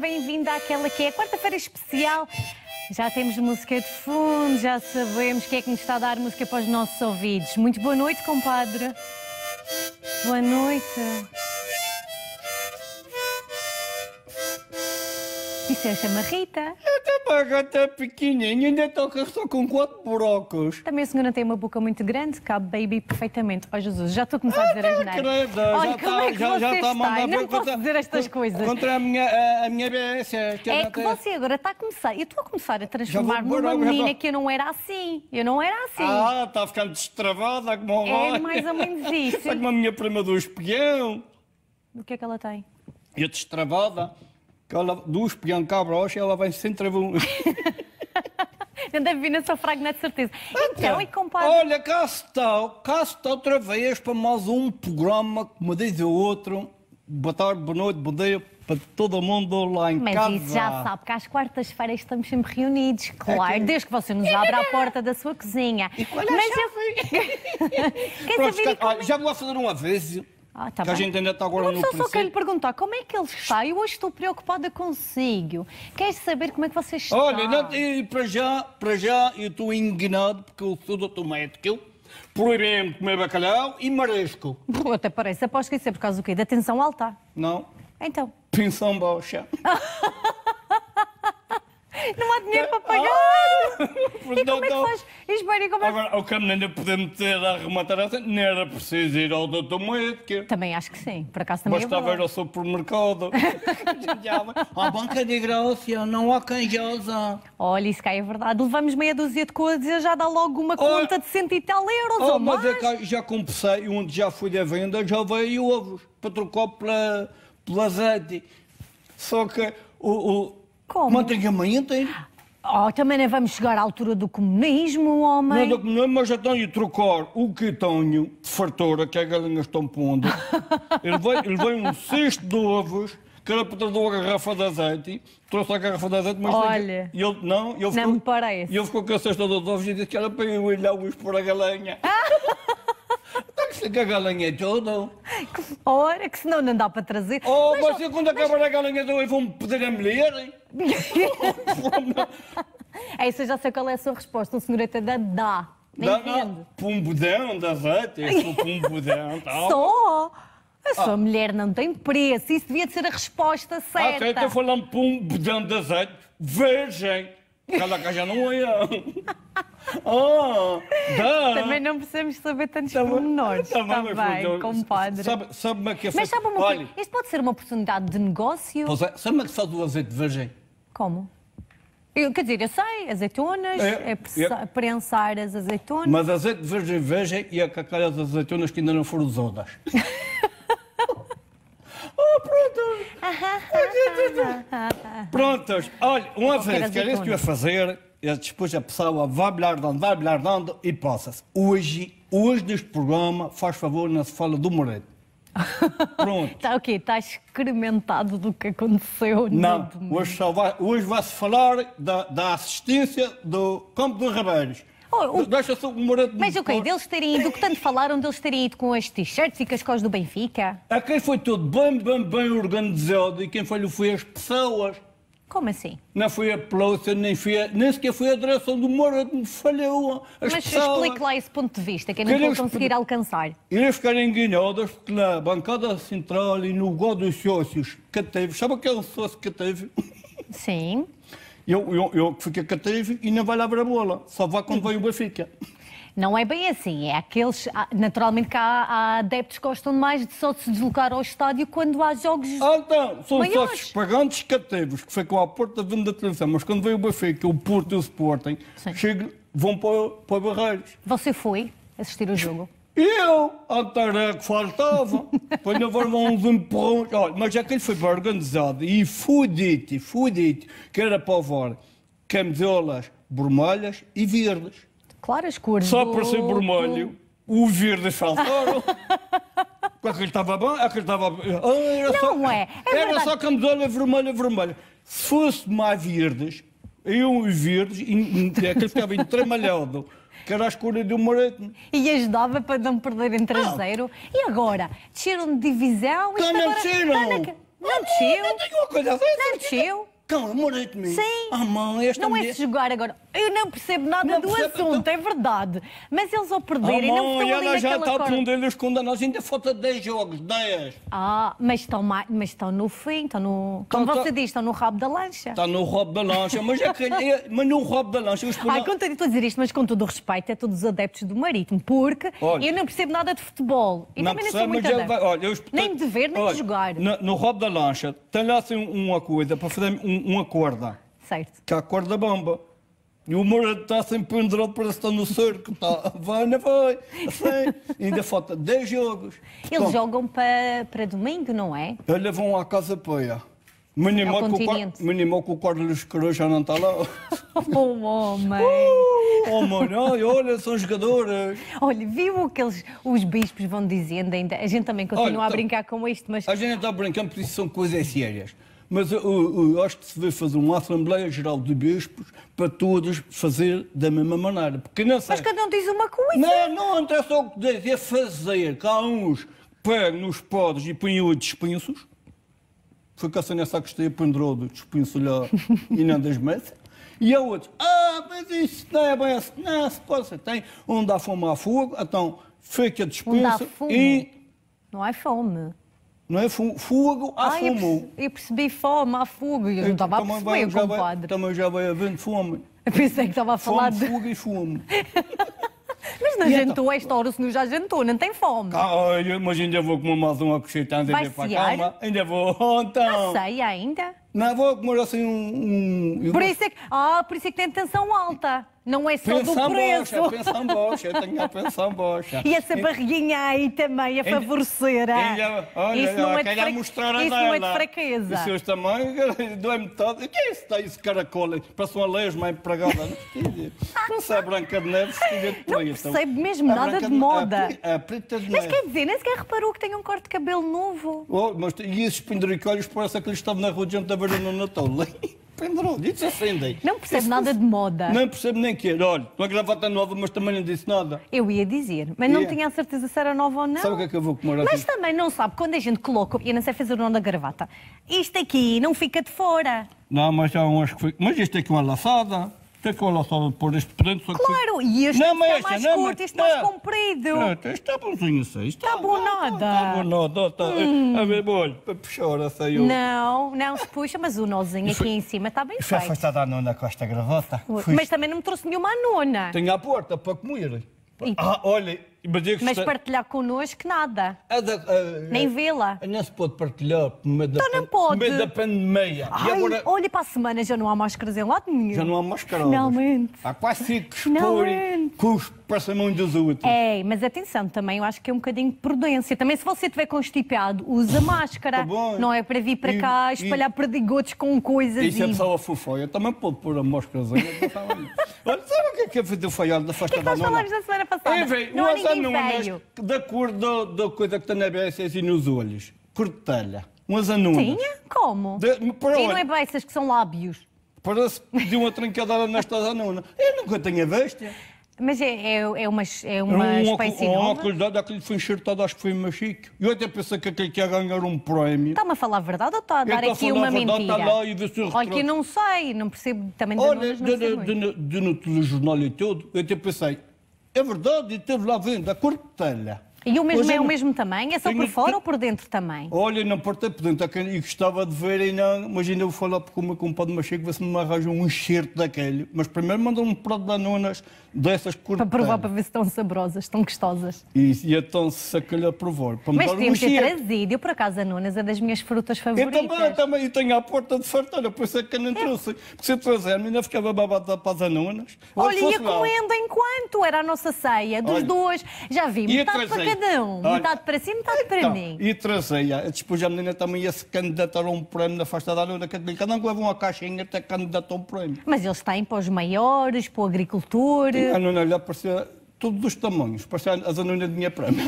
bem-vinda àquela que é a quarta-feira especial. Já temos música de fundo, já sabemos que é que nos está a dar música para os nossos ouvidos. Muito boa noite, compadre. Boa noite. Isso é Rita? Até também, gata pequenininha, ainda toca só com quatro buracos. Também a senhora tem uma boca muito grande, cabe baby perfeitamente. Oh Jesus, já estou a começar a ah, dizer as neiras. Olha, já tá, como é que já, já está a mandar Não posso contra, dizer estas coisas. Contra a minha, a minha BS. É, é que você agora está a começar, eu estou a começar a transformar-me numa menina que eu não era assim. Eu não era assim. Ah, está a ficar destravada como É mais ou menos tá isso. Está como a minha prima do espião. O que é que ela tem? Eu destravada que ela, dos Bianca Brocha, ela vem sem travão. ainda deve vir na sua fragmento de certeza. Então, então e compadre? Olha, cá está, cá está outra vez para mais um programa, como diz o outro. Boa tarde, boa noite, bom dia para todo mundo lá em Mas casa. Mas isso já sabe porque às quartas-feiras estamos sempre reunidos, é claro, é que... desde que você nos abra a porta da sua cozinha. E qual é Mas chave? Eu... Pronto, cá, é Já vou fazer um aviso ah, tá que bem. a gente ainda está agora no princípio. só quero lhe perguntar, como é que ele está? Eu hoje estou preocupada consigo. Queres saber como é que você está. Olha, não, e para já, para já, eu estou indignado porque eu sou doutor médico, proibem-me comer bacalhau e marisco. Pô, até parece, aposto que isso é por causa do quê? Da tensão alta? Não. Então? Pensão baixa. Não há dinheiro para pagar. Ah, e como é que faz? Isto, bem, como é... Agora, o caminho ainda podemos ter a rematar assim, Não era preciso ir ao doutor Moedker. Também acho que sim, por acaso também é Bastava é ir ao supermercado. A banca de graça, não há quem Olha, isso cá é verdade. Levamos meia dúzia de coisas, e já dá logo uma conta de cento e tal euros oh, ou mais. Mas é já comecei, onde já fui de venda, já veio ovos para trocar pela, pela azeite. Só que o, o como? Manteiga amanhã tem. Oh, também não vamos chegar à altura do comunismo, homem. Não é do comunismo, mas então trocar o quitonho de fartura que as galinhas estão pondo. ele, veio, ele vem um cesto de ovos que era para trazer uma garrafa de azeite, trouxe a garrafa de azeite, mas Olha, ele, não, ele ficou, não me parece. E ele ficou com a cesta dos ovos e disse que era para eu olhar o por a galinha. É que a galinha toda. Que, ora, que senão não dá para trazer. Oh, mas, mas quando mas... acabar a galinha toda, vão-me pedir a mulher. É isso, eu já sei qual é a sua resposta. o senhor até dá. dá. Nem dá, dá. Pumbudão, dá zete, é pumbudão. Tal. Só? A sua ah. mulher não tem preço. Isso devia de ser a resposta ah, certa. Até então estou falando pumbudão de azeite, virgem. Cada caja não é. Oh, Também não precisamos saber tantos tá pormenores. Tá também, então, compadre. Sabe, sabe que é Mas sabe uma coisa, isto pode ser uma oportunidade de negócio? Pois é, sabe-me que só do azeite é virgem? Como? Eu, quer dizer, eu sei, azeitonas, é, é, é, prensar as azeitonas. Mas azeite de virgem e a cacar das azeitonas que ainda não foram usadas. oh, pronto! Prontas! Olha, uma eu vez que era isso que eu ia fazer, eu depois a pessoa vai blardando, vai blardando e passa-se. Hoje, hoje neste programa, faz favor, não se fala do Moreto. Pronto. está o quê? Está excrementado do que aconteceu Não, hoje, só vai, hoje vai-se falar da, da assistência do Campo dos Rebeiros. Oh, o... Deixa-se o Moreto Mas o okay, quê? Deles terem ido, que tanto falaram, deles terem ido com as t-shirts e cascós do Benfica? A quem foi tudo bem, bem, bem organizado e quem foi foi as pessoas como assim? Não foi a Pelouça, nem, foi a, nem sequer foi a direção do Moura que me falhou. Mas pessoas... explique lá esse ponto de vista, que ainda não vou conseguir alcançar. Irei ficar enganhadas porque na bancada central e no gol dos sócios teve, sabe aquele sócio teve? Sim. Eu, eu, eu fiquei cativo e não vai lá ver a bola, só vai quando vem o Benfica. Não é bem assim. É aqueles. Ah, naturalmente que há, há adeptos que gostam mais de só de se deslocar ao estádio quando há jogos. Ah, então, são maiores. sócios pagantes cativos que ficam à porta da venda da televisão. Mas quando vem o buffet que é o Porto e o Sporting, chegam, vão para, para Barreiros. Você foi assistir o jogo? Eu, até era que faltava. Depois levavam uns empurrões. Olha, mas aquele é foi bem organizado e fudite, fudite, que era para VAR, camisolas vermelhas e verdes. Claras cores. Só por ser vermelho, o verde saltou. É aquele estava bom, aquele estava. Ah, era não só, é. é era verdade. só camisola vermelha, vermelha. Se fosse mais verdes, eu e verdes, é aquele ficava entremalhado. que era a escolha de um marítimo. E ajudava para não perderem traseiro. Ah. E agora? Desceram de divisão? Não, não desceram! Não desceu! Não desceu! Não desceu! Calma, marítimo! Sim! Ah, mãe, esta Não é mulher... é se jogar agora. Eu não percebo nada não do percebo, então. assunto, então... é verdade. Mas eles ao perderem, e não estão ali ela já está corda. um deles com nós ainda falta 10 jogos, 10. Ah, mas estão, mais, mas estão no fim, estão no... Como então, você tá... diz, estão no rabo da lancha. Está no rabo da lancha, mas é que... É, mas no rabo da lancha... Espanhol... Ai, conta de estou a dizer isto, mas com todo o respeito a é todos os adeptos do Marítimo, porque olha, eu não percebo nada de futebol. E não também percebo, não sou muito vai, olha, eu, Nem de ver, nem olha, de jogar. No, no rabo da lancha, tem lá assim uma coisa, para fazer um, uma corda. Certo. Que é a corda bomba. E o Moura está sempre pendurado, parece que está no cerco. Está, vai, não vai. Assim, ainda falta 10 jogos. Eles jogam para, para domingo, não é? Eles vão à Casa Peia. Mínimo é que o Carlos Cruz já não está lá. Oh, homem! Uh, oh, mãe, ai, olha, são jogadores. Olha, viu o que eles, os bispos vão dizendo ainda? A gente também continua olha, a brincar com isto, mas... A gente está brincando porque isso são coisas sérias. Mas eu, eh, eu eh, eh, acho que se deve fazer uma Assembleia Geral de Bispos para todos fazer da mesma maneira. Porque não sei... Mas cada um diz uma coisa. Não, não interessa o que diz, é fazer. Que há uns pegam nos pobres e põem os dispensos. Foi que a senhora Sacristia pendurou do dispenso e não das mesas. E há outros, ah, mas isso não é bem assim. Não, se pode, tem onde há fome há fogo, então fica dispensa e... Não há fome não é? fogo, há ah, fome. Eu percebi fome, há fogo. Eu não estava a perceber, bem, compadre. também já vai havendo fome. Eu pensei que estava a falar fome, de... Fogo e fome. Mas não e jantou então? esta hora, o senhor já jantou, não tem fome. Ah, mas ainda vou comer mais uma cochita antes de ir para a cama. Ainda vou, então. Não sei ainda. Não, vou comer assim um... um... por, isso é que, ah, por isso é que tem tensão alta. Não é só pensão do preço. pensão bocha, eu tenho a pensão bocha. E essa barriguinha aí também a favorecer. Ah. Ainda, olha, é isso não é de, fra... mostrar isso não é de fraqueza. Os seus tamanhos, doem-me todo. O que é isso? Tá caracol? isso caracola? Parece uma lesma empregada. Não sei a é Branca de Neve se vê de Não então. percebo mesmo é nada de moda. A, preta de Neve. Mas quer dizer, nem sequer reparou que tem um corte de cabelo novo. Oh, mas, e esses penduricalhos parece que eles estavam na rua de Jantaveira no Natal. Assim, não percebe Isso nada de moda. Não percebo nem que era. Olha, uma é gravata nova, mas também não disse nada. Eu ia dizer, mas não yeah. tinha a certeza se era nova ou não. Sabe o que é que eu vou comer Mas também não sabe, quando a gente coloca, e não sei é fazer o nome da gravata, isto aqui não fica de fora. Não, mas há umas que ficam. Mas isto aqui é uma laçada que eu lá só pôr este pedante. Claro, que... e este não, está mais não, curto, este não, mais comprido. Pronto, está tá bonzinho assim. Está, está tá bom tá nada. Está bom nada. Está... Hum. A ver, olha, para puxar saiu. Não, não se puxa, mas o nozinho aqui em cima está bem foi feito. Foi afastado a nona com esta gravota. Mas também não me trouxe nenhuma à nona. Tenho à porta para comer. Ah, olha, mas, gostei... mas partilhar connosco nada. A da, a, Nem vê-la. Não se pode partilhar por meio então não pode. Por Meio da pandemia. Ai, agora... Olha para a semana, já não há máscaras em lado nenhum. Já não há máscaras. Finalmente. Há quase cinco que cuspe passa a mão dos outros. É, mas atenção, também eu acho que é um bocadinho de prudência. Também se você estiver constipado, usa tá máscara. tá bom. Não é para vir para e, cá espalhar e... perdigotes com coisas. É e se e... a pessoa for fofoia, também pode pôr a máscara. Tá olha, sabe o que é que é fazer o falhado da festa que é que nós falámos na semana passada? Enfim, não está nunas da cor da, coisa que está na beça e nos olhos. Cortelha. Umas anunas. Tinha? Como? De, e não é beças que são lábios? Parece que pediu uma trancadada nestas anunas. Eu nunca tinha visto. Mas é, é, é, uma, é, é uma um espécie um, nova? Um óculos aquele foi enxertado, acho que foi machique. Eu até pensei que aquele que ia ganhar um prémio... Está-me a falar a verdade ou está a dar aqui uma verdade, mentira? Está lá e Olha, que eu não sei, não percebo também de Olha, de, de, de, de, no telejornal e tudo, eu até pensei, é verdade, e teve lá vindo a Cortelha. de telha. E o mesmo é, é o mesmo tamanho? É só por fora ou por dentro também? Olha, não, por dentro. É e gostava de ver, ainda, mas ainda vou falar com o meu compadre Macheco, ver se me arranja um enxerto daquele. Mas primeiro mandou me de anunas dessas cores. Para provar, para ver se estão saborosas, estão gostosas. E, e então, se aquele calhar provar. Para mas tinha um ter trazido. Eu, por acaso, anonas é das minhas frutas favoritas. Eu também, eu também. Eu tenho à porta de fartura, por isso é que não trouxe. Porque se eu trouxer, ainda ficava babada para as anonas. Olha, ia comendo enquanto? Era a nossa ceia, dos Olha, dois. Já vi metade para cada um, Olha, metade para si, metade então, para mim. E trazia. Depois a menina também ia se candidatar a um prémio na festa da Luna Cada um leva uma caixinha até candidatar a um prémio. Mas eles têm para os maiores, para o agricultor. E a Nuna lhe aparecia todos os tamanhos. Parecia a Zanuna de minha prémio.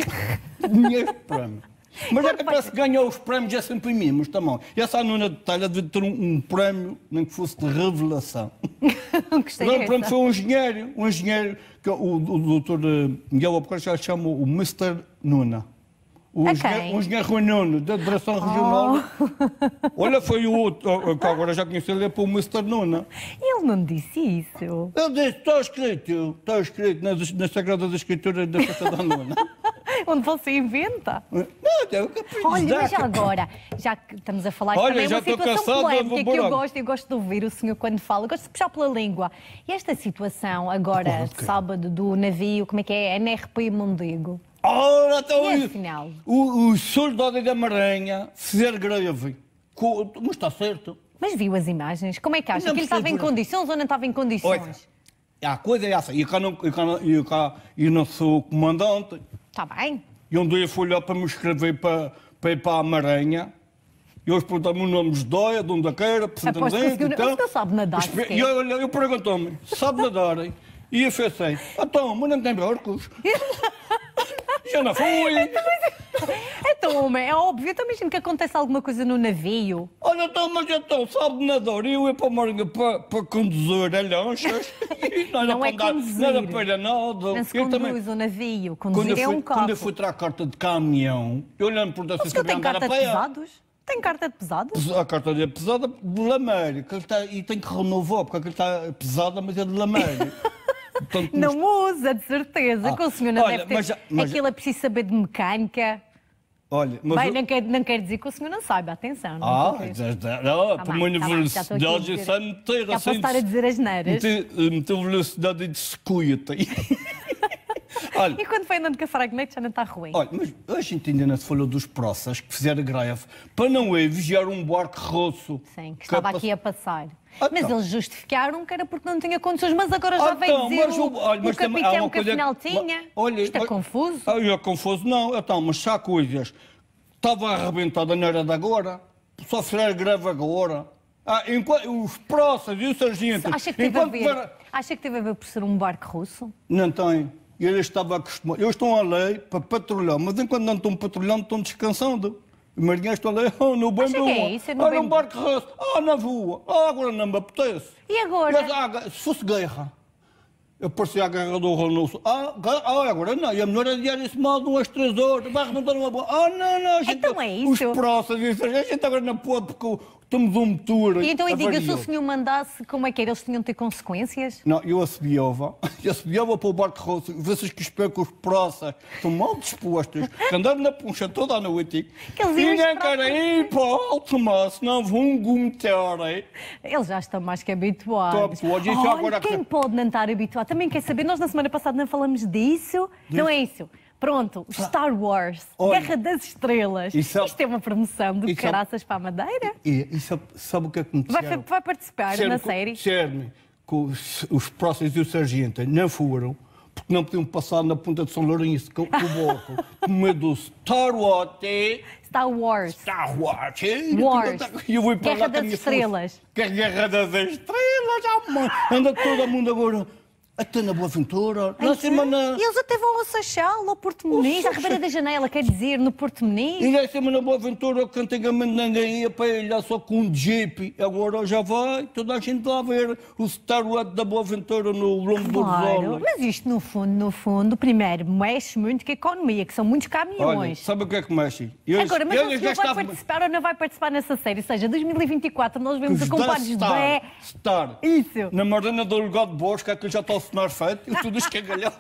dinheiro prémio. Mas é que parece que ganhou os prémios assim para mim, mas tá E Essa Nuna de Talha devia ter um, um, prémio, nem que fosse de revelação. Não gostei prémio foi um engenheiro, um engenheiro que o, o, o doutor eh, Miguel Albuquerque já chama o Mr. Nuna. Os, okay. É os da Direção oh. Regional. Oh. Olha, foi o outro, que agora já conheci ele, é para o Mr. Nuna. Ele não disse isso. Ele disse, está escrito, está escrito na nas das Escrituras da Festa da Nuna. Onde você inventa. Não, eu Olha, mas é agora, já que estamos a falar Olha, também já uma situação cansado, polémica que eu gosto, eu gosto de ouvir o senhor quando fala, gosto de puxar pela língua. E esta situação agora, okay. sábado, do navio, como é que é? é NRP Mondego. Ora, então, até o final. O, os senhores da da Maranha fizer greve. mas está certo. Mas viu as imagens? Como é que acha? que ele estava em condições ou não estava em condições? É, a coisa é essa. Eu, cá não, eu, cá, eu, cá, eu não sou comandante. Está bem. E um dia fui lá para me escrever para, para ir para a Maranha. E hoje perguntaram-me o nome de Dóia, de onde queira, é por que seguiu... então, não sabe nadar. E eu, eu, eu perguntou-me, sabe nadar? E eu pensei, assim, então, mas não tem barcos. Eu não fui. Então, então, homem, é óbvio. Eu também então, imagino que acontece alguma coisa no navio. Olha, então, mas então, sabe, na eu é para, mar- para, para conduzir a lanchas. Não, Não é conduzir. Nada para nada. Não se Eu conduz também- o navio. Conduzir é um carro. quando eu fui tirar a carta de caminhão, eu olhando por dessa Mas assim que eu tenho carta de pesados? Tem carta de pesados? A carta de é pesada de lameiro, que está- e tem que renovar, porque ele está pesada, mas é de lameiro. não usa, de certeza. Ah, o senhor não olha, deve ter... Mas, mas... Aquilo é preciso saber de mecânica. Olha, mas Bem, eu... não, quer, não quer dizer que o senhor não saiba, atenção. Não ah, não, ah, tá por uma universidade isso meter já assim... posso estar a dizer as neiras. Meter eh, velocidade de secuita. Olha, e quando foi andando com a fragmento é já não está ruim. Olha, mas a gente ainda não se falou dos processos que fizeram greve para não ir vigiar um barco russo. Sim, que estava é aqui a passar. Ah, mas então. eles justificaram que era porque não tinha condições, mas agora já ah, vem então, dizer mas, o, olha, o capitão uma que coisa afinal que... tinha. Olha, Isto é olha, confuso. Ah, eu é confuso não, então, mas se há coisas... Estava arrebentada na era de agora, sofrer grave agora. Ah, enquanto, os próximos e os sargentos... Acha que, teve enquanto... a ver, para... acha que teve a ver por ser um barco russo? Não tem. Eles estavam acostumados. Eles estão à lei para patrulhar, mas enquanto não estão patrulhando, estão descansando. Marinhas estão ali, oh, no bem bom, é isso, ah, barco roço, ah, na voa, ah, agora não me apetece. E agora? Mas, ah, se fosse guerra, aparecia a guerra do Ronaldo, ah, ah, agora não, e a melhor é adiar esse mal umas três horas, vai remontar uma boa, ah, não, não, a gente, então é isso. os próximos, a gente agora não pode, porque temos um motor. E então eu digo, se o senhor mandasse, como é que era? Eles tinham de ter consequências? Não, eu assobiava, eu assobiava para o barco rosso, vocês que esperam que os proças estão mal dispostos, que andaram na puncha toda a noite. Que eles Ninguém quer ir para o alto mar, senão vão gometear. Eles já estão mais que habituados. Oh, agora... Quem pode não estar habituado? Também quer saber, nós na semana passada não falamos disso, Diz. não é isso? Pronto, ah. Star Wars, Olha, Guerra das Estrelas. Sabe, Isto é uma promoção de caraças para a Madeira. E, e sabe, sabe, o que é que me disseram? Vai, vai participar na com, série? Disseram-me que os, os próximos e o Sargento não foram porque não podiam passar na ponta de São Lourenço com, com o bloco. Com medo do Star Wars. É? Star Wars. Star Wars. É? Wars. E eu vou para Guerra lá das Estrelas. É Guerra das Estrelas. Anda todo mundo agora até na Boa Ventura, na semana... Eles até vão ao Seixal, ao Porto Muniz, à Ribeira da Janela, quer dizer, no Porto Muniz. E na semana Boa Ventura, que antigamente ninguém ia para ele, só com um jeep. Agora já vai, toda a gente lá ver o Staruado da Boa Ventura no Lombo claro, do Rosário. mas isto no fundo, no fundo, primeiro, mexe muito com a economia, que são muitos caminhões. Olha, sabe o que é que mexe? Eles, Agora, mas eles não vai participar ou não vai participar nessa série, ou seja, 2024 nós vemos a compadres de... Estar, Isso. Na Marina do Lugar de Bosca, é que já está senhor é feito e tudo escagalhado.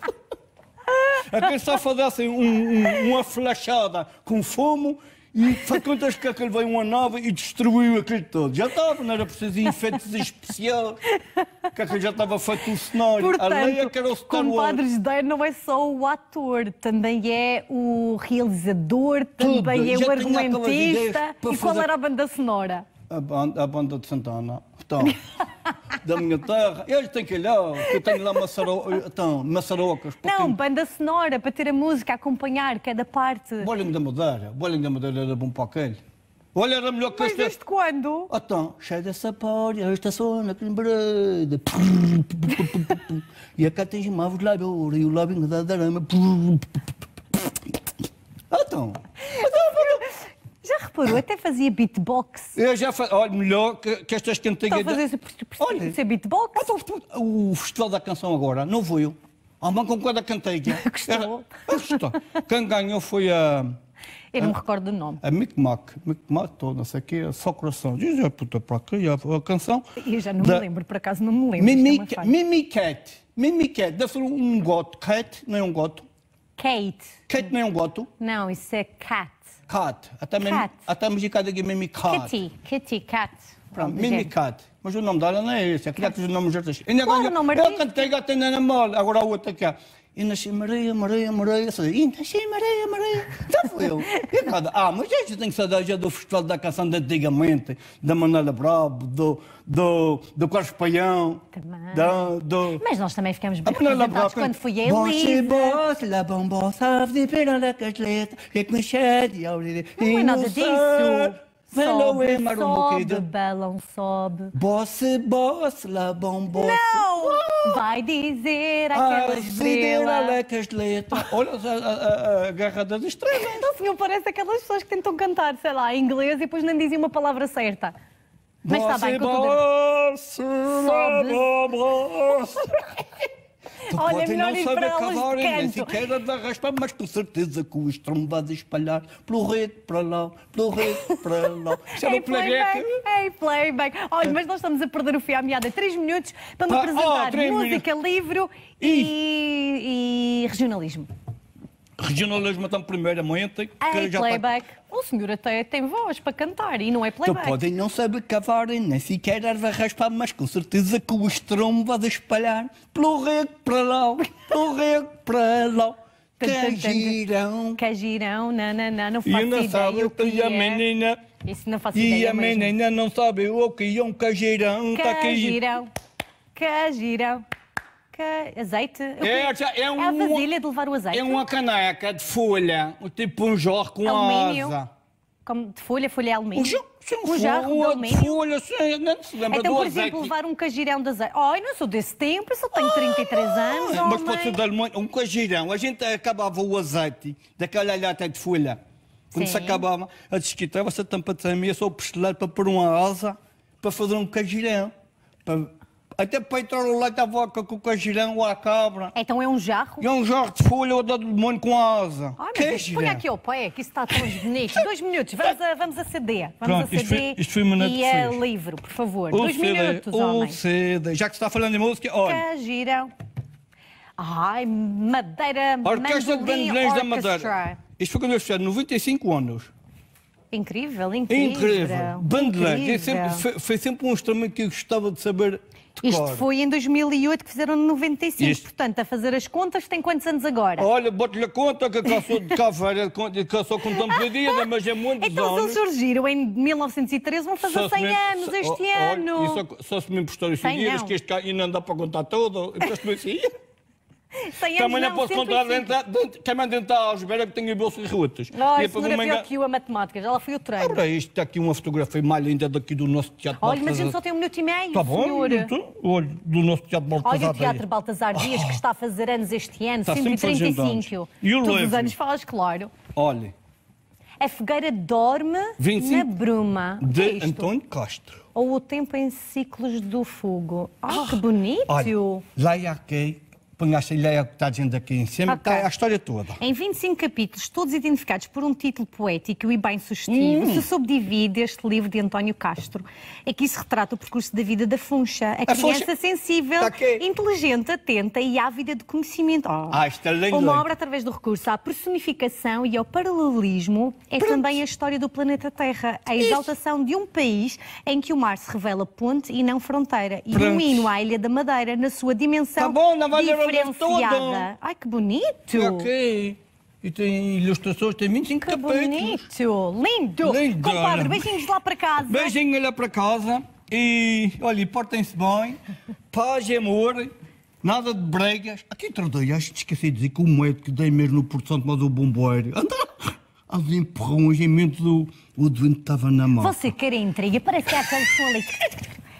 A é quem só fazessem um, um, uma flechada com fumo e foi contas que aquele veio uma nova e destruiu aquilo todo. Já estava, não era preciso efeitos especiais. Que aquele já estava feito o cenário. É Portanto, a que era o Star Wars. Compadre Judeu não é só o ator, também é o realizador, Tudo. também é já o argumentista. E qual fazer... era a banda sonora? A banda, a banda de Santana capitão da minha terra. Eles têm que olhar, que eu tenho lá maçaro... então, maçarocas. Não, banda sonora para ter a música a acompanhar cada parte. Bolinho da Madeira, bolinho da Madeira era bom para aquele. Olha, era melhor que Mas este... desde quando? Então, cheio dessa pória, esta zona que breda. E acá tens mavos de labor e o labinho da darama. Então. Então, já reparou? Até fazia beatbox. Eu já fa... Olha, melhor que, que estas cantigas... Estão a fazer Olha, isso é beatbox? Então, o Festival da Canção agora, não vou eu. A mão com cada é cantiga. Gostou? Era... É, é, Quem ganhou foi a... Eu não me recordo do nome. A Micmac, Micmac, não sei o quê, só coração. Diz a puta para aqui, a, canção. Eu já não da... me lembro, por acaso não me lembro. Mimic, é Mimicat, Mimicat, deve ser um goto. Cat, não é um goto. Kate. Kate não é um goto? Não, isso é cat cat. Até mesmo, Cat. até a música de cat, Kitty, Kitty Cat. Pronto, cat, Mas o nome dela não é esse. Aqui é já tem os nomes artistas. Claro, é nome eu artístico. cantei Gatinha na Mole, agora a outra que é. Eu nasci Maria, Maria, Maria. Eu falei, nasci Maria, Maria. Então fui eu. E cada, ah, mas gente tem saudade do Festival da Canção de antigamente, da Manuela Bravo, do, do, do Carlos Paião. Do, do... Mas nós também ficamos bem representados quando fui bom eu Bosse, lá bom, bom sabe de pera la casleta, que conchete, é aurire. Não é nada disso. Sobe, Marumo, sobe, querido. balão sobe. Bosse, bosse, la bom Não! Uh! Vai dizer ah, aquela ah, estrela. Olha a, a, a garra das estrelas. Então, senhor, parece aquelas pessoas que tentam cantar, sei lá, em inglês e depois nem dizem uma palavra certa. Mas está bem, continua. Bosse, sobe. bom, bosse. Olha, podem não saber cavar e nem sequer arrastar, mas com certeza que o estromado a espalhar pelo rede para lá, pelo rede para lá. Isso era é um playback. Ei, playback. Olha, é. mas nós estamos a perder o fio à meada. Três minutos para me apresentar oh, música, livro e, regionalismo. Regina Olhos a primeira moenta. É playback. Tá... O senhor até tem voz para cantar e não é playback. Tu podem não saber cavar e nem sequer erva raspar, mas com certeza que o estrombo vai espalhar pelo rego para lá, pelo rego para lá. Que girão. não, não, não, não faço e não sabe o que é. a menina... Isso não faço e a mesmo. menina não sabe o que é um cagirão. Tá cagirão, tá caneca, azeite. É, é, um, a vasilha de levar o azeite. É uma caneca de folha, tipo um jorro com alumínio. asa. Como de folha, folha é alumínio. Um jorro, sim, um jarro é de alumínio. folha, sim, não se lembra Então, do por azeite. exemplo, levar um cajirão de azeite. Ai, oh, não sou desse tempo, eu só tenho 33 ah, anos, Mas homem. ser dar muito. Um cajirão, a gente acabava o azeite daquela lata de folha. Quando Sim. se acabava a desquitar, a tampa de mim, eu sou o para pôr uma asa, para fazer um cajirão. Para para entrar entraram lá e dava com o ou a cabra. É, então é um jarro? É um jarro de folha ou do demônio com asa. Olha põe né? aqui, o põe que está tudo bonito. Dois minutos, vamos a, vamos a CD. Vamos Pronto, a CD isto foi, isto foi e a é livro, por favor. O Dois CD, minutos, homem. CD. Já que está falando de música, olha. Cajirão. Ai, Madeira, Orquestra de Bandolins da Madeira. Isto foi quando eu fiz 95 anos. Incrível, incrível. Incrível. Bandolins. É foi, foi sempre um instrumento que eu gostava de saber isto foi em 2008 que fizeram 95, Isto... portanto, a fazer as contas, tem quantos anos agora? Olha, boto-lhe a conta que cá sou de caveira, cá só contamos a dia, né, mas é muito então, se eles surgiram em 1913, vão fazer 100 me... anos este oh, ano. Olha, só, só se me emprestarem os dias, que este cá ainda não dá para contar todo. então me assim. Então também não posso controlar dentro, dentro, quem manda que da Algebra que tenho bolsas rotas. Olha, a manga... que a matemática, já foi o treino. Ora, isto está aqui uma fotografia mais linda daqui do nosso Teatro Olha, Baltazar. mas a gente só tem um minuto e meio, Está bom, olha, do nosso Teatro Baltazar. Olha o Teatro Baltasar Dias, que está a fazer anos este ano, está 135. E o Todos os anos faz, claro. Olha. A fogueira dorme na bruma. De é António Castro. Ou o tempo em ciclos do fogo. Ah, oh, que bonito! Olha, lá é aqui ponho ideia que está dizendo aqui em cima, okay. está a história toda. Em 25 capítulos, todos identificados por um título poético e bem sustentado hum. se subdivide este livro de António Castro. Aqui é se retrata o percurso da vida da Funcha, a, a criança funcha... sensível, tá inteligente, atenta e ávida de conhecimento. Oh. Ah, isto é lindo, Uma obra através do recurso à personificação e ao paralelismo é Pronto. também a história do planeta Terra, a exaltação Isso. de um país em que o mar se revela ponte e não fronteira, e Pronto. um à Ilha da Madeira na sua dimensão. Tá bom, não vai diferenciada. Toda. Ai, que bonito! É ok. E tem ilustrações, tem 25 que tapetes. bonito! Lindo! Lindo! Compadre, beijinhos lá para casa. Beijinho lá para casa. E, olha, portem-se bem. Paz e amor. Nada de bregas. Aqui em acho que esqueci de dizer que o moedo que dei mesmo no Porto Santo, mas o bombeiro. Anda! aos empurrões em mente o, o doente estava na mão. Você quer intriga? Parece que é aquele solito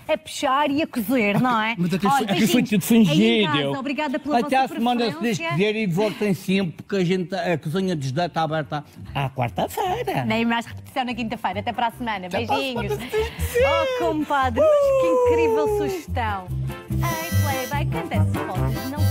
a puxar e a cozer, não é? Mas aquele conflito de fingir? Obrigada pela Até vossa a semana se cozer e voltem sempre, porque a, gente, a cozinha dos está aberta à quarta-feira. Nem mais repetição na quinta-feira. Até para a semana. Até Beijinhos. Semana oh, compadre, mas que incrível sugestão. Ei, Playboy, canta-se, não